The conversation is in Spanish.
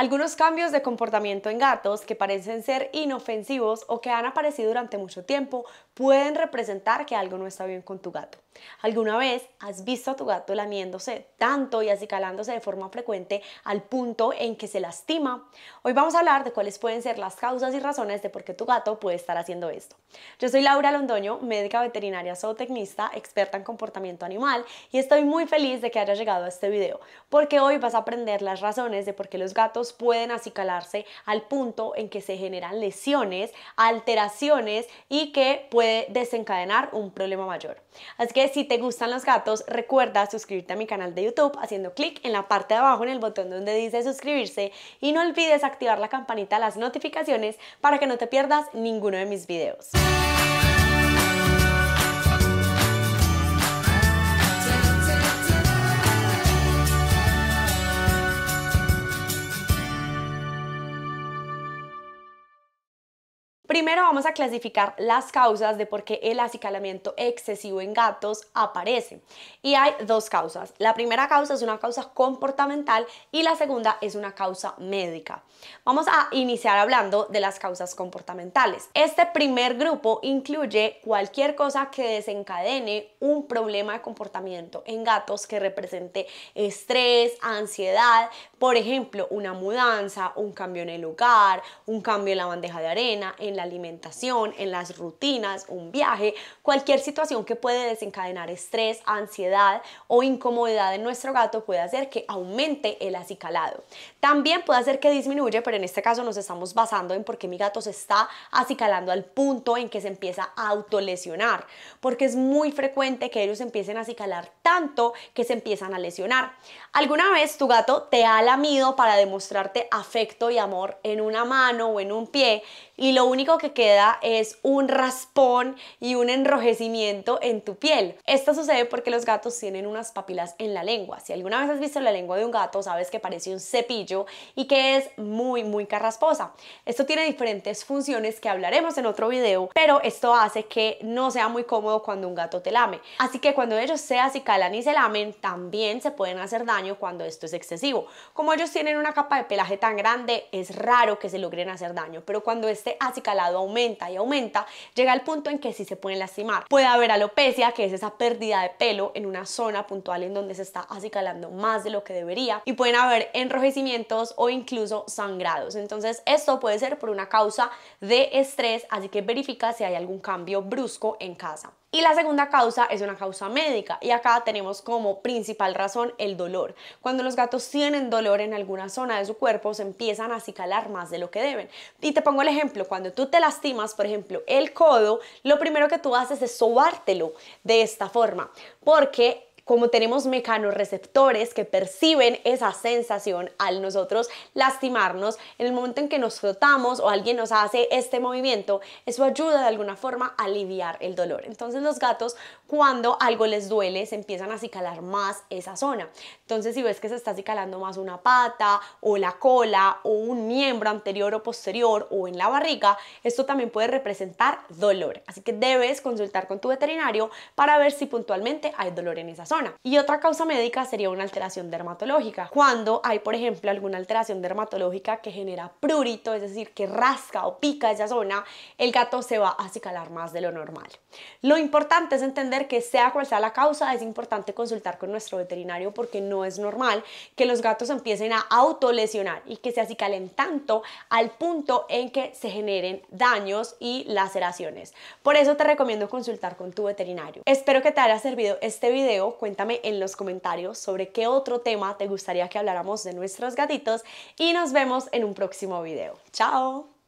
Algunos cambios de comportamiento en gatos que parecen ser inofensivos o que han aparecido durante mucho tiempo pueden representar que algo no está bien con tu gato. ¿Alguna vez has visto a tu gato lamiéndose tanto y acicalándose de forma frecuente al punto en que se lastima? Hoy vamos a hablar de cuáles pueden ser las causas y razones de por qué tu gato puede estar haciendo esto. Yo soy Laura Londoño, médica veterinaria zootecnista, experta en comportamiento animal y estoy muy feliz de que hayas llegado a este video porque hoy vas a aprender las razones de por qué los gatos pueden acicalarse al punto en que se generan lesiones, alteraciones y que puede desencadenar un problema mayor. Así que si te gustan los gatos, recuerda suscribirte a mi canal de YouTube haciendo clic en la parte de abajo en el botón donde dice suscribirse y no olvides activar la campanita de las notificaciones para que no te pierdas ninguno de mis videos. Primero vamos a clasificar las causas de por qué el acicalamiento excesivo en gatos aparece. Y hay dos causas. La primera causa es una causa comportamental y la segunda es una causa médica. Vamos a iniciar hablando de las causas comportamentales. Este primer grupo incluye cualquier cosa que desencadene un problema de comportamiento en gatos que represente estrés, ansiedad, por ejemplo, una mudanza, un cambio en el lugar, un cambio en la bandeja de arena, en la alimentación, en las rutinas, un viaje, cualquier situación que puede desencadenar estrés, ansiedad o incomodidad en nuestro gato puede hacer que aumente el acicalado. También puede hacer que disminuya, pero en este caso nos estamos basando en por qué mi gato se está acicalando al punto en que se empieza a autolesionar, porque es muy frecuente que ellos empiecen a acicalar tanto que se empiezan a lesionar. ¿Alguna vez tu gato te ha lamido para demostrarte afecto y amor en una mano o en un pie y lo único que queda es un raspón y un enrojecimiento en tu piel. Esto sucede porque los gatos tienen unas papilas en la lengua. Si alguna vez has visto la lengua de un gato, sabes que parece un cepillo y que es muy, muy carrasposa. Esto tiene diferentes funciones que hablaremos en otro video, pero esto hace que no sea muy cómodo cuando un gato te lame. Así que cuando ellos se acicalan y se lamen, también se pueden hacer daño cuando esto es excesivo. Como ellos tienen una capa de pelaje tan grande, es raro que se logren hacer daño, pero cuando este acicalado aumenta y aumenta, llega el punto en que sí se pueden lastimar. Puede haber alopecia, que es esa pérdida de pelo en una zona puntual en donde se está acicalando más de lo que debería, y pueden haber enrojecimientos o incluso sangrados. Entonces, esto puede ser por una causa de estrés, así que verifica si hay algún cambio brusco en casa. Y la segunda causa es una causa médica y acá tenemos como principal razón el dolor. Cuando los gatos tienen dolor en alguna zona de su cuerpo se empiezan a acicalar más de lo que deben. Y te pongo el ejemplo, cuando tú te lastimas, por ejemplo, el codo, lo primero que tú haces es sobártelo de esta forma, porque como tenemos mecanorreceptores que perciben esa sensación al nosotros lastimarnos, en el momento en que nos frotamos o alguien nos hace este movimiento, eso ayuda de alguna forma a aliviar el dolor. Entonces los gatos cuando algo les duele se empiezan a acicalar más esa zona. Entonces si ves que se está acicalando más una pata o la cola o un miembro anterior o posterior o en la barriga, esto también puede representar dolor. Así que debes consultar con tu veterinario para ver si puntualmente hay dolor en esa zona. Y otra causa médica sería una alteración dermatológica. Cuando hay, por ejemplo, alguna alteración dermatológica que genera prurito, es decir, que rasca o pica esa zona, el gato se va a acicalar más de lo normal. Lo importante es entender que sea cual sea la causa, es importante consultar con nuestro veterinario porque no es normal que los gatos empiecen a autolesionar y que se acicalen tanto al punto en que se generen daños y laceraciones. Por eso te recomiendo consultar con tu veterinario. Espero que te haya servido este video cuéntame en los comentarios sobre qué otro tema te gustaría que habláramos de nuestros gatitos y nos vemos en un próximo video. ¡Chao!